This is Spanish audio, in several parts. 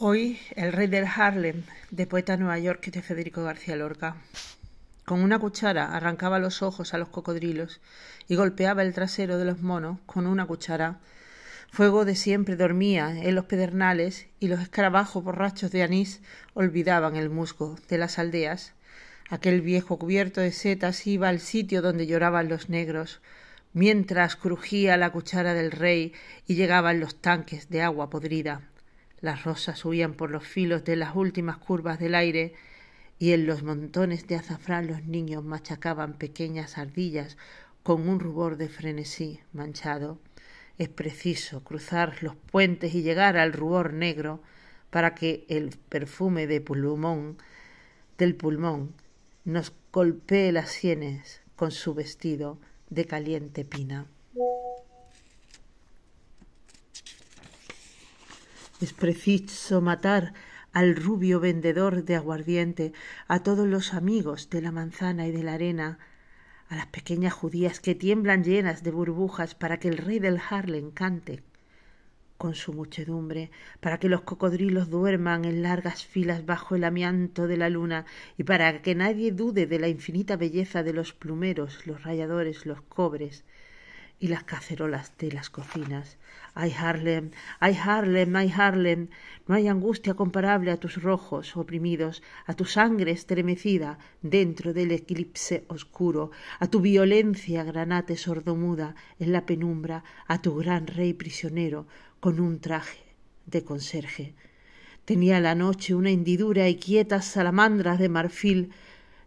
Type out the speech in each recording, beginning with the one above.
Hoy, El Rey del Harlem, de poeta Nueva York de Federico García Lorca. Con una cuchara arrancaba los ojos a los cocodrilos y golpeaba el trasero de los monos con una cuchara. Fuego de siempre dormía en los pedernales y los escarabajos borrachos de anís olvidaban el musgo de las aldeas. Aquel viejo cubierto de setas iba al sitio donde lloraban los negros, mientras crujía la cuchara del rey y llegaban los tanques de agua podrida. Las rosas huían por los filos de las últimas curvas del aire y en los montones de azafrán los niños machacaban pequeñas ardillas con un rubor de frenesí manchado. Es preciso cruzar los puentes y llegar al rubor negro para que el perfume de pulmón del pulmón nos golpee las sienes con su vestido de caliente pina. Es preciso matar al rubio vendedor de aguardiente, a todos los amigos de la manzana y de la arena, a las pequeñas judías que tiemblan llenas de burbujas para que el rey del Harlem cante con su muchedumbre, para que los cocodrilos duerman en largas filas bajo el amianto de la luna y para que nadie dude de la infinita belleza de los plumeros, los rayadores, los cobres, y las cacerolas de las cocinas. ¡Ay, Harlem! ¡Ay, Harlem! ¡Ay, Harlem! No hay angustia comparable a tus rojos oprimidos, a tu sangre estremecida dentro del eclipse oscuro, a tu violencia granate sordomuda en la penumbra, a tu gran rey prisionero con un traje de conserje. Tenía la noche una hendidura y quietas salamandras de marfil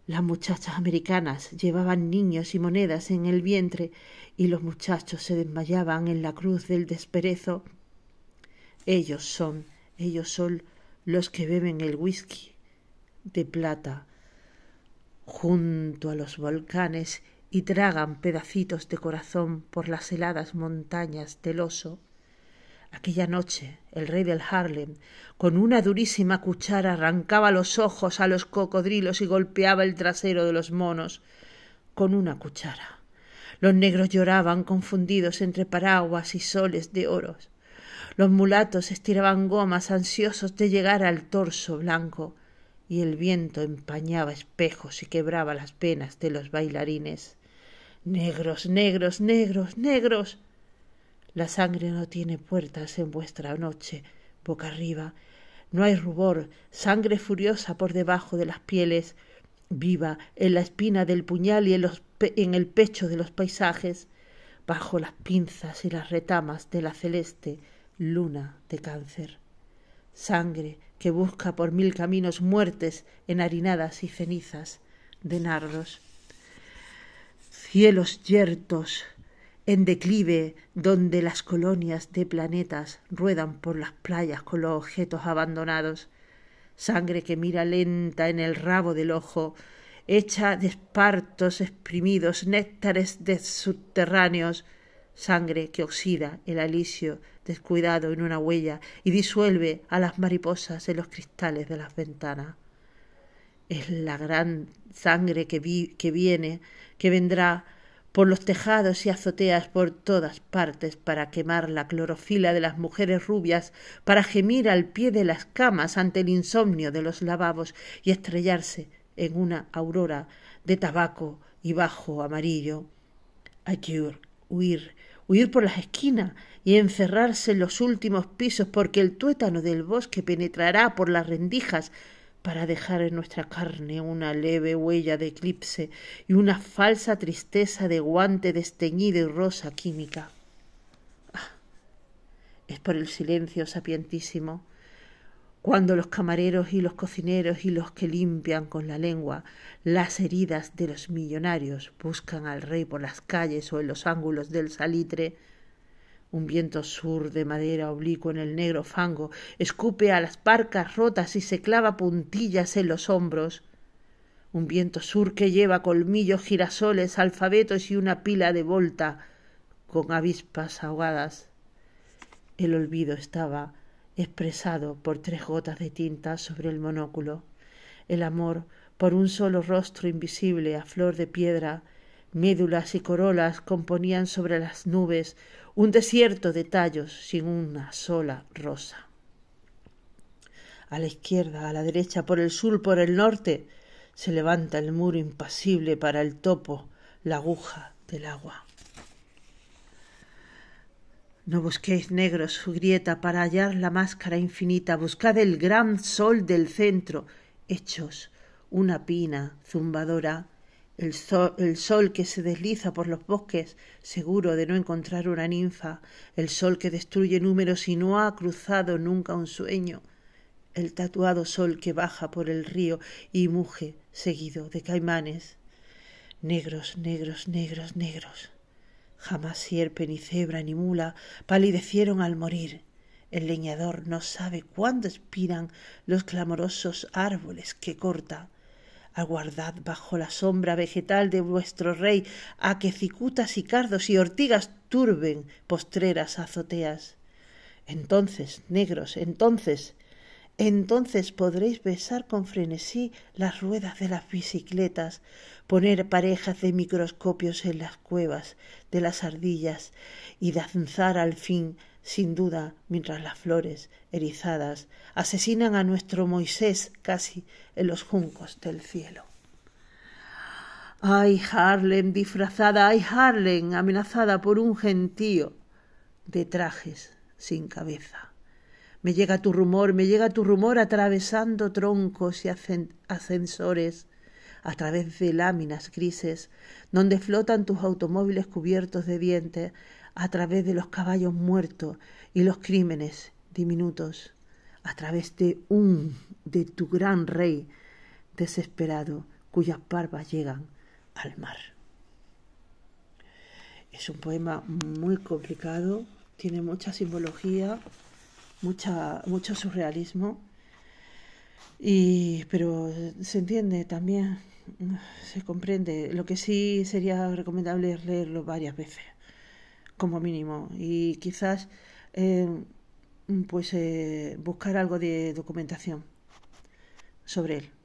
las muchachas americanas llevaban niños y monedas en el vientre y los muchachos se desmayaban en la cruz del desperezo. Ellos son, ellos son los que beben el whisky de plata junto a los volcanes y tragan pedacitos de corazón por las heladas montañas del oso. Aquella noche el rey del Harlem, con una durísima cuchara, arrancaba los ojos a los cocodrilos y golpeaba el trasero de los monos con una cuchara. Los negros lloraban confundidos entre paraguas y soles de oros. Los mulatos estiraban gomas ansiosos de llegar al torso blanco y el viento empañaba espejos y quebraba las penas de los bailarines. Negros, negros, negros, negros. La sangre no tiene puertas en vuestra noche, boca arriba. No hay rubor, sangre furiosa por debajo de las pieles, viva en la espina del puñal y en, el pecho de los paisajes, bajo las pinzas y las retamas de la celeste luna de cáncer. Sangre que busca por mil caminos muertes enharinadas y cenizas de nardos. Cielos yertos, en declive donde las colonias de planetas ruedan por las playas con los objetos abandonados, sangre que mira lenta en el rabo del ojo, hecha de espartos exprimidos, néctares de subterráneos, sangre que oxida el alicio descuidado en una huella y disuelve a las mariposas en los cristales de las ventanas. Es la gran sangre que, vi, que viene, que vendrá por los tejados y azoteas por todas partes para quemar la clorofila de las mujeres rubias, para gemir al pie de las camas ante el insomnio de los lavabos y estrellarse en una aurora de tabaco y bajo amarillo. Hay huir, huir por las esquinas y encerrarse en los últimos pisos porque el tuétano del bosque penetrará por las rendijas para dejar en nuestra carne una leve huella de eclipse y una falsa tristeza de guante desteñido y rosa química. Ah, es por el silencio sapientísimo, cuando los camareros y los cocineros y los que limpian con la lengua las heridas de los millonarios buscan al rey por las calles o en los ángulos del salitre, un viento sur de madera oblicuo en el negro fango escupe a las parcas rotas y se clava puntillas en los hombros. Un viento sur que lleva colmillos, girasoles, alfabetos y una pila de volta con avispas ahogadas. El olvido estaba expresado por tres gotas de tinta sobre el monóculo. El amor por un solo rostro invisible a flor de piedra Médulas y corolas componían sobre las nubes un desierto de tallos sin una sola rosa. A la izquierda, a la derecha, por el sur, por el norte, se levanta el muro impasible para el topo, la aguja del agua. No busquéis negros su grieta para hallar la máscara infinita, buscad el gran sol del centro, hechos una pina zumbadora el sol, que se desliza por los bosques, seguro de no encontrar una ninfa, el sol que destruye números y no ha cruzado nunca un sueño, el tatuado sol que baja por el río y muge seguido de caimanes. Negros, negros, negros, negros. Jamás sierpe, ni cebra, ni mula palidecieron al morir. El leñador no sabe cuándo expiran los clamorosos árboles que corta aguardad bajo la sombra vegetal de vuestro rey a que cicutas y cardos y ortigas turben postreras azoteas. Entonces, negros, entonces, entonces podréis besar con frenesí las ruedas de las bicicletas, poner parejas de microscopios en las cuevas de las ardillas y danzar al fin, sin duda, mientras las flores erizadas asesinan a nuestro Moisés casi en los juncos del cielo. ¡Ay, Harlem disfrazada! ¡Ay, Harlem amenazada por un gentío de trajes sin cabeza! Me llega tu rumor, me llega tu rumor atravesando troncos y ascensores, a través de láminas grises, donde flotan tus automóviles cubiertos de dientes, a través de los caballos muertos y los crímenes diminutos, a través de un, de tu gran rey desesperado, cuyas barbas llegan al mar. Es un poema muy complicado, tiene mucha simbología mucha, mucho surrealismo, y, pero se entiende también, se comprende. Lo que sí sería recomendable es leerlo varias veces, como mínimo, y quizás eh, pues eh, buscar algo de documentación sobre él.